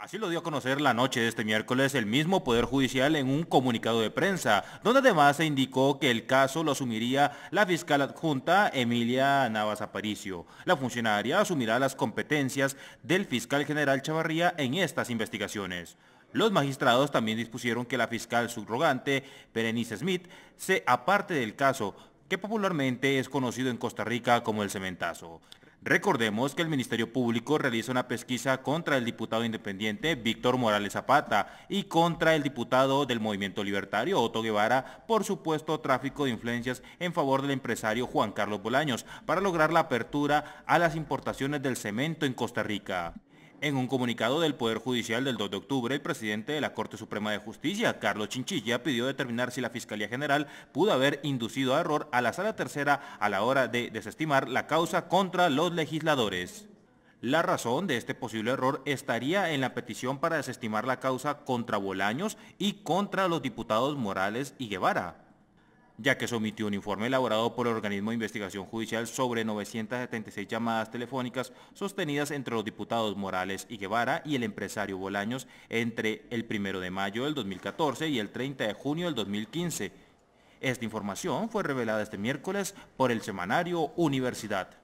Así lo dio a conocer la noche de este miércoles el mismo Poder Judicial en un comunicado de prensa, donde además se indicó que el caso lo asumiría la fiscal adjunta Emilia Navas Aparicio. La funcionaria asumirá las competencias del fiscal general Chavarría en estas investigaciones. Los magistrados también dispusieron que la fiscal subrogante Berenice Smith se aparte del caso, que popularmente es conocido en Costa Rica como el cementazo. Recordemos que el Ministerio Público realiza una pesquisa contra el diputado independiente Víctor Morales Zapata y contra el diputado del Movimiento Libertario Otto Guevara por supuesto tráfico de influencias en favor del empresario Juan Carlos Bolaños para lograr la apertura a las importaciones del cemento en Costa Rica. En un comunicado del Poder Judicial del 2 de octubre, el presidente de la Corte Suprema de Justicia, Carlos Chinchilla, pidió determinar si la Fiscalía General pudo haber inducido a error a la Sala Tercera a la hora de desestimar la causa contra los legisladores. La razón de este posible error estaría en la petición para desestimar la causa contra Bolaños y contra los diputados Morales y Guevara ya que se omitió un informe elaborado por el organismo de investigación judicial sobre 976 llamadas telefónicas sostenidas entre los diputados Morales y Guevara y el empresario Bolaños entre el 1 de mayo del 2014 y el 30 de junio del 2015. Esta información fue revelada este miércoles por el semanario Universidad.